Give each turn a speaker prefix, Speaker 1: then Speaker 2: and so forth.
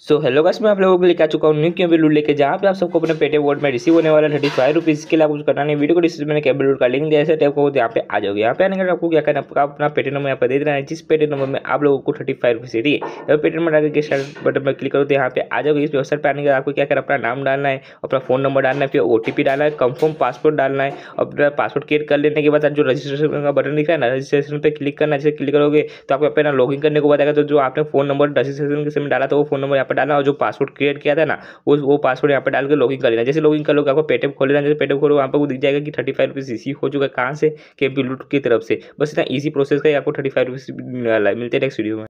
Speaker 1: so hello guys मैं आप लोगों को लेकर आ चुका हूँ न्यू क्यों वीडियो लेके जहाँ पे आप सबको अपने पेटे वोट में रिसीव होने वाला थर्टी फाइव रुपीज़ के लिए आपको करना नहीं वीडियो को डिस्क्रिप्शन में कैबल का लिंक दिया है को यहाँ पे आ जाओगे यहाँ पे आने के आपको क्या करना आपका अपना पेटे नंबर यहाँ पर दे देना है जिस पेटे नंबर में आप लोगों को थर्टी फाइव रुपीज़ चाहिए अगर पेटे नंबर डाल के बटन पर क्लिक करो तो यहाँ पे आ जाओगे इस वेबसाइट पर आने के आपको क्या करना अपना नाम डालना है अपना फोन नंबर डालना है फिर ओ डालना है कन्फर्म पासपोर्ट डालना है अपना पासपोर्ट क्रिएट कर लेने के बाद जो रजिस्ट्रेशन का बटन दिख रहा है ना रजिस्ट्रेशन पर क्लिक करना है जैसे क्लिक करोगे तो आपको अपना इन करने को बताएगा तो जो आपने फोन नंबर रजिस्ट्रेशन के समय डाला था वो फोन नंबर यहाँ पर डालना और जो पासवर्ड क्रिएट किया था ना उस वो पासवर्ड यहाँ पर डाल के लॉगिन कर लेना जैसे लॉगिन कर लोगे आपको पेटीएम खोल लेना जैसे पेटीएम खोलो वहाँ पर वो दिख जाएगा कि थर्टी फाइव रुपीज़ इसी हो चुका है कहाँ से के पी की तरफ से बस इतना ईजी प्रोसेस का आपको थर्टी फाइव रुपीज़ मिला मिलते हैं नेक्स्ट वीडियो में